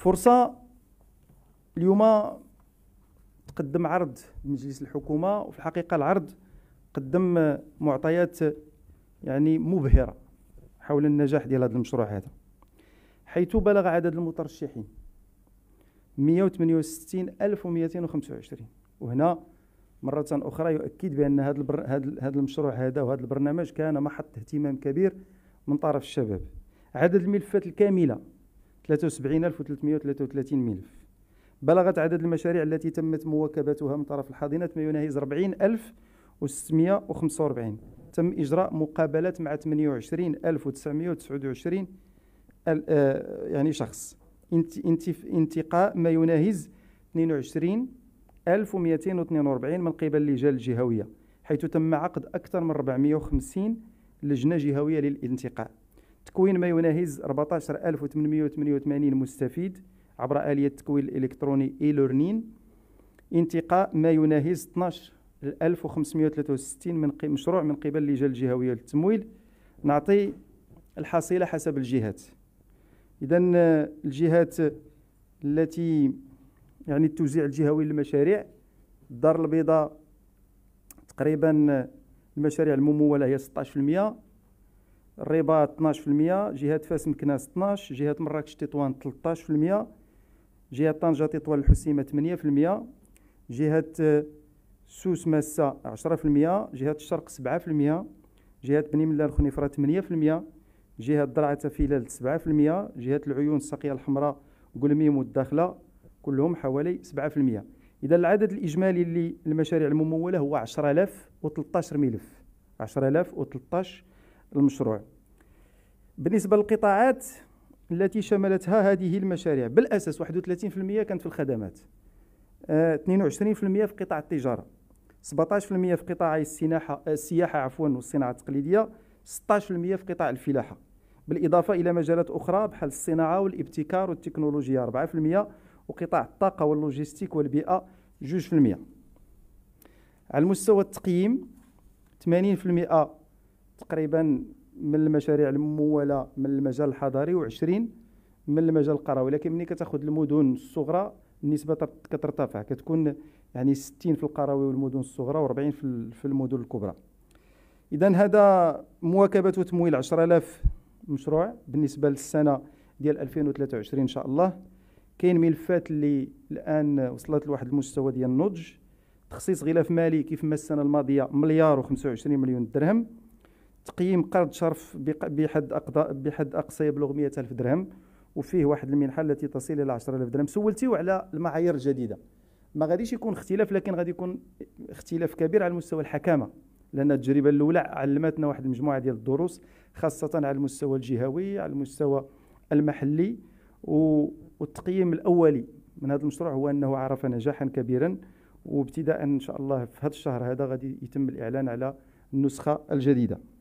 فرصه اليوم تقدم عرض لمجلس الحكومه وفي الحقيقه العرض قدم معطيات يعني مبهره حول النجاح ديال هذا المشروع هذا حيث بلغ عدد المترشحين 168225 وهنا مرة أخرى يؤكد بأن هذا البر... هذا المشروع هذا وهذا البرنامج كان محط اهتمام كبير من طرف الشباب عدد الملفات الكاملة 73333 ملف بلغت عدد المشاريع التي تمت مواكبتها من طرف الحاضنات ما يناهز 40645 تم إجراء مقابلات مع 28929 آه، يعني شخص انتقاء ما يناهز 22242 من قبل اللجان الجهوية حيث تم عقد أكثر من 450 لجنة جهوية للانتقاء تكوين ما يناهز 14888 مستفيد عبر آلية التكوين الإلكتروني إي لورنين انتقاء ما يناهز 12563 من مشروع من قبل اللجان الجهوية للتمويل نعطي الحصيلة حسب الجهات إذا آه، الجهات التي يعني التوزيع الجهوي للمشاريع الدار البيضاء تقريبا آه، المشاريع الممولة هي 16% الرباط 12% جهة فاس مكناس 12 جهة مراكش تطوان 13% جهة طنجة تطوان الحسيمة 8% جهة سوس ماسة 10% جهة الشرق 7% جهة بني ملال الخنيفرة 8% جهة درعة تفيلال 7% جهة العيون الساقية الحمراء قلميم والداخلة كلهم حوالي 7% إذا العدد الإجمالي للمشاريع الممولة هو 10013 ملف 10013 المشروع بالنسبة للقطاعات التي شملتها هذه المشاريع بالأساس 31% كانت في الخدمات 22% آه، في قطاع التجارة 17% في قطاع السياحة آه، السياحة عفوا والصناعة التقليدية 16% في قطاع الفلاحة بالإضافة إلى مجالات أخرى بحال الصناعة والابتكار والتكنولوجيا 4% وقطاع الطاقة واللوجيستيك والبيئة 2% على المستوى التقييم 80% تقريبا من المشاريع المموله من المجال الحضري و20 من المجال القروي لكن ملي كتاخذ المدن الصغرى النسبه كترتفع كتكون يعني 60 في القروي والمدن الصغرى و40 في المدن الكبرى اذا هذا مواكبه وتمويل 10000 مشروع بالنسبه للسنه ديال 2023 ان شاء الله كاين ملفات اللي الان وصلت لواحد المستوى ديال النضج تخصيص غلاف مالي كيف ما السنه الماضيه مليار و25 مليون درهم تقييم قرض شرف بحد بحد اقصى يبلغ 100000 درهم وفيه واحد المنحه التي تصل الى 10000 درهم سولتيو على المعايير الجديده ما غاديش يكون اختلاف لكن غادي يكون اختلاف كبير على مستوى الحكامه لان التجربه الاولى علمتنا واحد المجموعه ديال الدروس خاصه على المستوى الجهوي على المستوى المحلي والتقييم الاولي من هذا المشروع هو انه عرف نجاحا كبيرا وابتداء ان شاء الله في هذا الشهر هذا غادي يتم الاعلان على النسخه الجديده